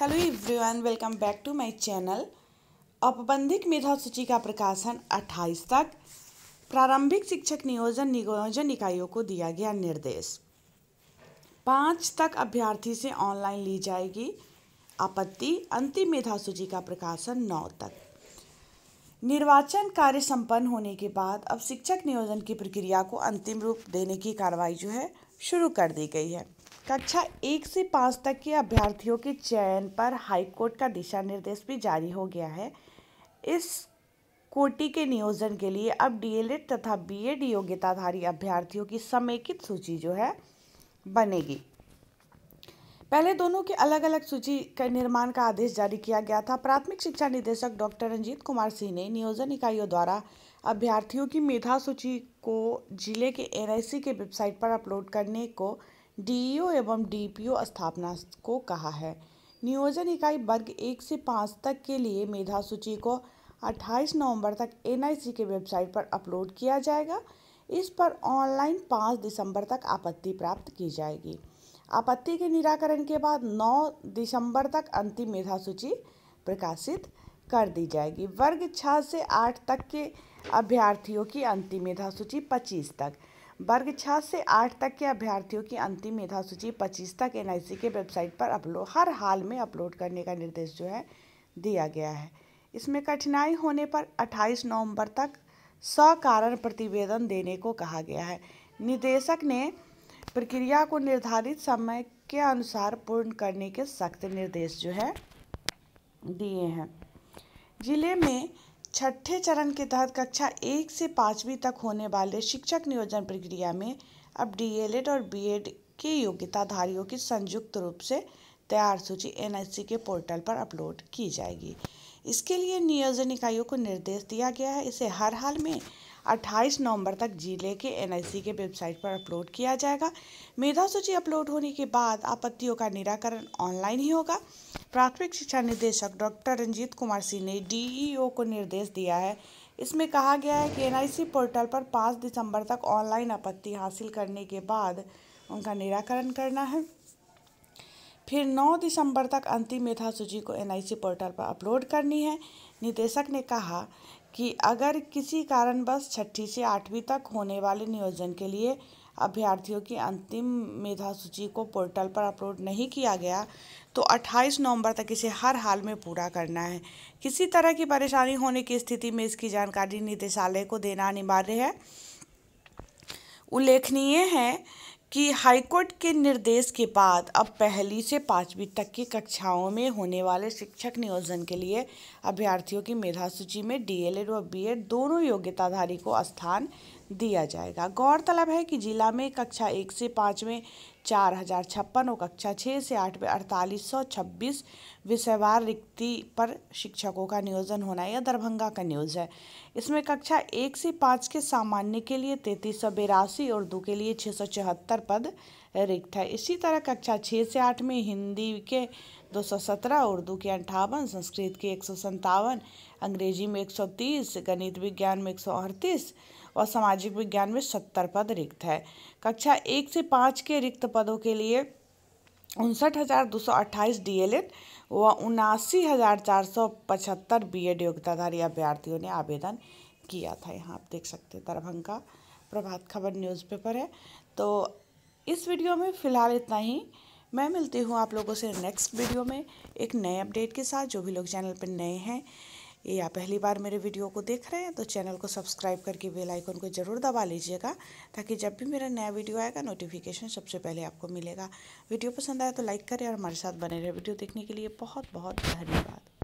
hello everyone welcome back to my channel औपबंधिक मेधा सूची का प्रकाशन 28 तक प्रारंभिक शिक्षक नियोजन नियोजन इकाइयों को दिया गया निर्देश पाँच तक अभ्यर्थी से ऑनलाइन ली जाएगी आपत्ति अंतिम मेधा सूची का प्रकाशन नौ तक निर्वाचन कार्य संपन्न होने के बाद अब शिक्षक नियोजन की प्रक्रिया को अंतिम रूप देने की कार्रवाई जो है शुरू कर दी गई है कक्षा एक से पाँच तक के अभ्यर्थियों के चयन पर हाईकोर्ट का दिशा निर्देश भी जारी हो गया है इस कोटि के नियोजन के लिए अब डीएलएड तथा बीएड योग्यताधारी अभ्यर्थियों की समेकित सूची जो है बनेगी पहले दोनों के अलग अलग सूची का निर्माण का आदेश जारी किया गया था प्राथमिक शिक्षा निदेशक डॉक्टर रंजीत कुमार सिंह ने नियोजन इकाइयों द्वारा अभ्यर्थियों की मेधा सूची को जिले के एनआईसी के वेबसाइट पर अपलोड करने को डीईओ एवं डीपीओ स्थापना को कहा है नियोजन इकाई वर्ग एक से पाँच तक के लिए मेधा सूची को 28 नवंबर तक एनआईसी के वेबसाइट पर अपलोड किया जाएगा इस पर ऑनलाइन 5 दिसंबर तक आपत्ति प्राप्त की जाएगी आपत्ति के निराकरण के बाद 9 दिसंबर तक अंतिम मेधा सूची प्रकाशित कर दी जाएगी वर्ग छः से आठ तक के अभ्यर्थियों की अंतिम मेधा सूची पच्चीस तक वर्ग छः से आठ तक के अभ्यर्थियों की अंतिम मेधा सूची पच्चीस तक एन के वेबसाइट पर अपलोड हर हाल में अपलोड करने का निर्देश जो है दिया गया है इसमें कठिनाई होने पर 28 नवंबर तक सौ कारण प्रतिवेदन देने को कहा गया है निदेशक ने प्रक्रिया को निर्धारित समय के अनुसार पूर्ण करने के सख्त निर्देश जो है दिए हैं जिले में छठे चरण के तहत कक्षा एक से पाँचवीं तक होने वाले शिक्षक नियोजन प्रक्रिया में अब डीएलएड और बीएड के योग्यताधारियों की संयुक्त रूप से तैयार सूची एनआईसी के पोर्टल पर अपलोड की जाएगी इसके लिए नियोजन इकाइयों को निर्देश दिया गया है इसे हर हाल में 28 नवंबर तक जिले के एनआईसी के वेबसाइट पर अपलोड किया जाएगा मेधा सूची अपलोड होने के बाद आपत्तियों का निराकरण ऑनलाइन ही होगा प्राथमिक शिक्षा निदेशक डॉक्टर रंजीत कुमार सिंह ने डीईओ को निर्देश दिया है इसमें कहा गया है कि एनआईसी पोर्टल पर 5 दिसंबर तक ऑनलाइन आपत्ति हासिल करने के बाद उनका निराकरण करना है फिर 9 दिसंबर तक अंतिम मेधा सूची को एनआईसी पोर्टल पर अपलोड करनी है निदेशक ने कहा कि अगर किसी कारणवश छठी से आठवीं तक होने वाले नियोजन के लिए अभ्यर्थियों की अंतिम मेधा सूची को पोर्टल पर अपलोड नहीं किया गया तो 28 नवंबर तक इसे हर हाल में पूरा करना है किसी तरह की परेशानी होने की स्थिति में इसकी जानकारी निदेशालय को देना अनिवार्य है उल्लेखनीय है कि हाईकोर्ट के निर्देश के बाद अब पहली से पाँचवीं तक की कक्षाओं में होने वाले शिक्षक नियोजन के लिए अभ्यर्थियों की मेधा सूची में डीएलएड व बीएड दोनों योग्यताधारी को स्थान दिया जाएगा गौरतलब है कि जिला में कक्षा एक से पाँच में चार हजार छप्पन और कक्षा छः से आठ में अड़तालीस सौ छब्बीस विषयवार रिक्ति पर शिक्षकों का नियोजन होना यह दरभंगा का न्यूज़ है इसमें कक्षा एक से पाँच के सामान्य के लिए तैंतीस सौ बेरासी और दो के लिए छः सौ चौहत्तर पद रिक्त है इसी तरह कक्षा छः से आठ में हिंदी के सत्रह उर्दू के अंठावन संस्कृत के एक अंग्रेजी में 130 गणित विज्ञान में 138 और सामाजिक विज्ञान में 70 पद रिक्त है कक्षा एक से पाँच के रिक्त पदों के लिए उनसठ हज़ार दो सौ अट्ठाईस डी एल एड व उनासी हज़ार चार सौ पचहत्तर बी एड योग्यताधारी अभ्यर्थियों ने आवेदन किया था यहाँ आप देख सकते हैं दरभंगा प्रभात खबर न्यूज़पेपर है तो इस वीडियो में फ़िलहाल इतना ही मैं मिलती हूँ आप लोगों से नेक्स्ट वीडियो में एक नए अपडेट के साथ जो भी लोग चैनल पर नए हैं या पहली बार मेरे वीडियो को देख रहे हैं तो चैनल को सब्सक्राइब करके बेल आइकन को ज़रूर दबा लीजिएगा ताकि जब भी मेरा नया वीडियो आएगा नोटिफिकेशन सबसे पहले आपको मिलेगा वीडियो पसंद आए तो लाइक करें और हमारे साथ बने रहे वीडियो देखने के लिए बहुत बहुत धन्यवाद